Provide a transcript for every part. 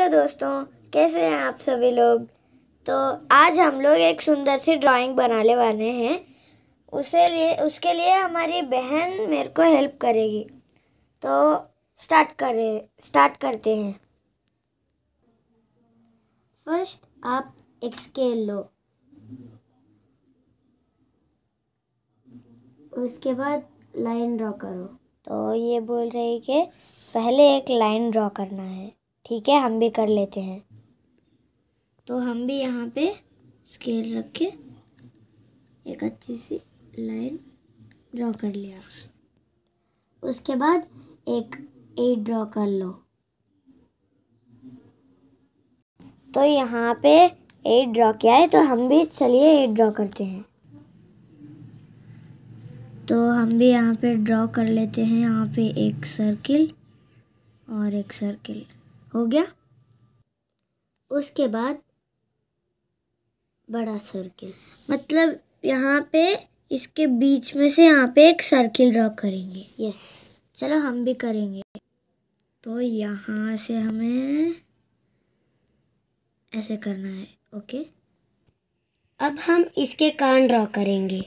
hello दोस्तों कैसे हैं आप सभी लोग तो आज हम लोग एक सुंदर सी ड्राइंग बनाने वाले हैं उसे लिए उसके लिए हमारी बहन मेरे को हेल्प करेगी तो स्टार्ट करें स्टार्ट करते हैं फर्स्ट आप एक स्केल लो उसके बाद लाइन ड्रॉ करो तो ये बोल रही है कि पहले एक लाइन ड्रॉ करना है ठीक है हम भी कर लेते हैं तो हम भी यहाँ पे स्केल रख के एक अच्छी सी लाइन ड्रॉ कर लिया उसके बाद एक एट ड्रॉ कर लो तो यहाँ पे एट ड्रॉ किया है तो हम भी चलिए एट ड्रॉ करते हैं तो हम भी यहाँ पे ड्रॉ कर लेते हैं यहाँ पे एक सर्किल और एक सर्किल हो गया उसके बाद बड़ा सर्किल मतलब यहाँ पे इसके बीच में से यहाँ पे एक सर्किल ड्रॉ करेंगे यस चलो हम भी करेंगे तो यहाँ से हमें ऐसे करना है ओके अब हम इसके कान ड्रॉ करेंगे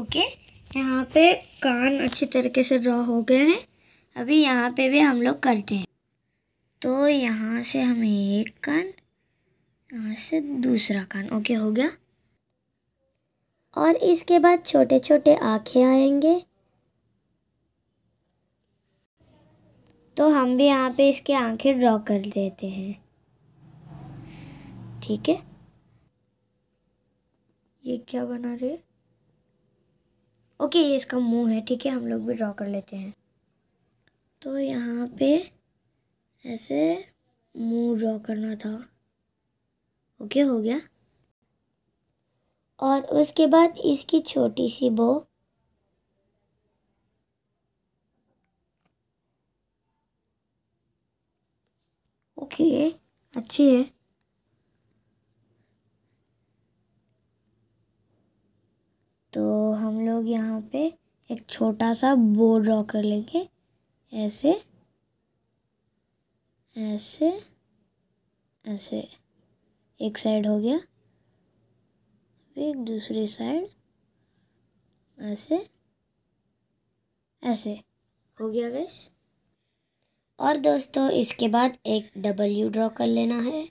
ओके यहाँ पे कान अच्छी तरीके से ड्रॉ हो गए हैं अभी यहाँ पे भी हम लोग करते हैं तो यहाँ से हमें एक कान यहाँ से दूसरा कान ओके हो गया और इसके बाद छोटे छोटे आँखें आएंगे तो हम भी यहाँ पे इसके आँखें ड्रॉ कर देते हैं ठीक है ये क्या बना रहे ओके ये इसका मुंह है ठीक है हम लोग भी ड्रॉ कर लेते हैं तो यहाँ पे ऐसे मुंह ड्रॉ करना था ओके हो गया और उसके बाद इसकी छोटी सी बो ओके अच्छी है तो हम लोग यहाँ पे एक छोटा सा बोर्ड ड्रॉ कर लेंगे ऐसे ऐसे ऐसे एक साइड हो गया फिर दूसरी साइड ऐसे ऐसे हो गया गैस और दोस्तों इसके बाद एक डबल यू ड्रॉ कर लेना है